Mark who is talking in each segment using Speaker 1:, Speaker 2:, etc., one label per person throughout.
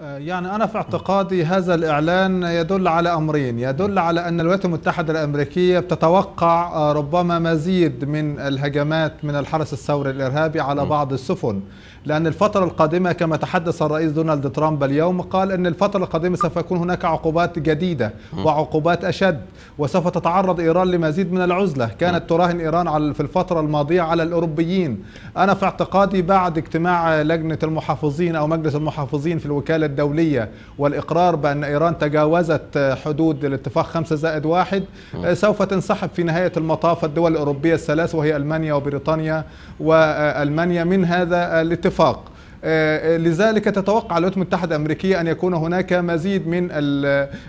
Speaker 1: آه، يعني أنا في اعتقادي هذا الإعلان يدل على أمرين يدل على أن الولايات المتحدة الأمريكية بتتوقع آه، ربما مزيد من الهجمات من الحرس الثوري الإرهابي على بعض السفن لأن الفترة القادمة كما تحدث الرئيس دونالد ترامب اليوم قال أن الفترة القادمة سوف يكون هناك عقوبات جديدة وعقوبات أشد وسوف تتعرض إيران لمزيد من العزلة كانت تراهن إيران في الفترة الماضية على الأوروبيين أنا في اعتقادي بعد اجتماع لجنة المحافظين أو مجلس المحافظين في الوكالة الدولية والإقرار بأن إيران تجاوزت حدود الاتفاق 5 زائد واحد سوف تنسحب في نهاية المطاف الدول الأوروبية الثلاث وهي ألمانيا وبريطانيا وألمانيا من هذا الاتفاق آه، لذلك تتوقع الولايات المتحدة الأمريكية أن يكون هناك مزيد من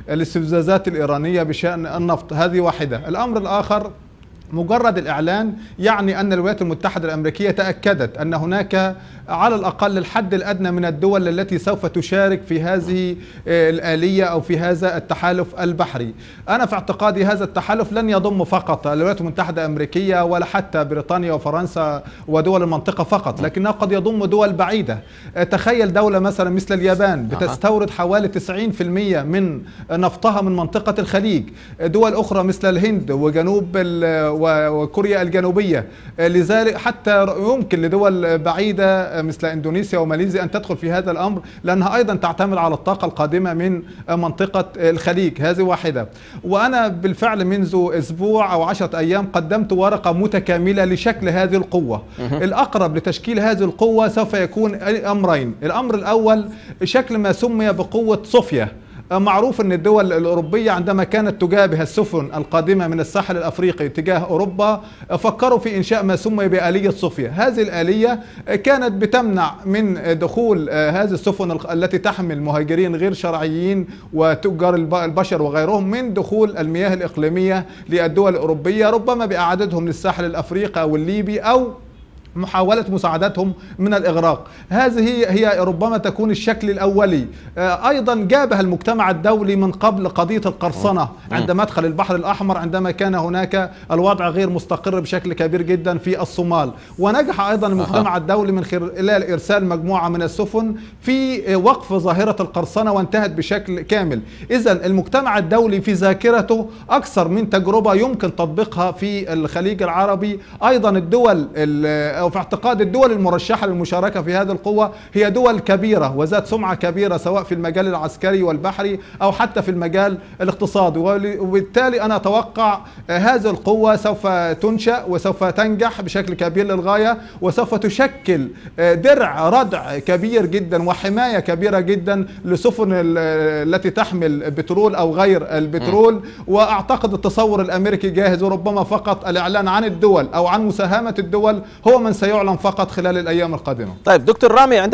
Speaker 1: الاستفزازات الإيرانية بشأن النفط هذه واحدة الأمر الآخر مجرد الإعلان يعني أن الولايات المتحدة الأمريكية تأكدت أن هناك على الأقل الحد الأدنى من الدول التي سوف تشارك في هذه آه، الآلية أو في هذا التحالف البحري أنا في اعتقادي هذا التحالف لن يضم فقط الولايات المتحدة الأمريكية ولا حتى بريطانيا وفرنسا ودول المنطقة فقط لكنه قد يضم دول بعيدة آه، تخيل دولة مثلا مثل اليابان بتستورد حوالي 90% من نفطها من منطقة الخليج دول أخرى مثل الهند وجنوب وكوريا الجنوبية آه، لذلك حتى يمكن لدول بعيدة آه، مثل إندونيسيا وماليزيا أن تدخل في هذا الأمر لأنها أيضا تعتمد على الطاقة القادمة من آه، منطقة الخليج هذه واحدة وأنا بالفعل منذ أسبوع أو عشرة أيام قدمت ورقة متكاملة لشكل هذه القوة الأقرب لتشكيل هذه القوة سوف يكون أمرين الأمر الأول شكل ما سمي بقوة صوفيا آه، معروف أن الدول الأوروبية عندما كانت تجابه السفن القادمة من الساحل الأفريقي تجاه أوروبا آه، فكروا في إنشاء ما سمي بآلية صوفيا هذه الآلية آه، كانت بتمنع من دخول هذه السفن التي تحمل مهاجرين غير شرعيين وتجار البشر وغيرهم من دخول المياه الإقليمية للدول الأوروبية ربما بإعادتهم للساحل الأفريقي والليبي أو محاولة مساعدتهم من الإغراق هذه هي ربما تكون الشكل الأولي آه، أيضا جابها المجتمع الدولي من قبل قضية القرصنة عند مدخل البحر الأحمر عندما كان هناك الوضع غير مستقر بشكل كبير جدا في الصومال ونجح أيضا المجتمع الدولي من خلال إرسال مجموعة من السفن في وقف ظاهرة القرصنة وانتهت بشكل كامل إذا المجتمع الدولي في ذاكرته أكثر من تجربة يمكن تطبيقها في الخليج العربي أيضا الدول أو في اعتقاد الدول المرشحة للمشاركة في هذه القوة هي دول كبيرة وذات سمعة كبيرة سواء في المجال العسكري والبحري أو حتى في المجال الاقتصادي وبالتالي أنا أتوقع هذه القوة سوف تنشأ وسوف تنجح بشكل كبير للغاية وسوف تشكل درع ردع كبير جدا وحماية كبيرة جدا لسفن التي تحمل بترول أو غير البترول وأعتقد التصور الأمريكي جاهز وربما فقط الإعلان عن الدول أو عن مساهمة الدول هو من سيعلن فقط خلال الأيام القادمة طيب دكتور رامي عندما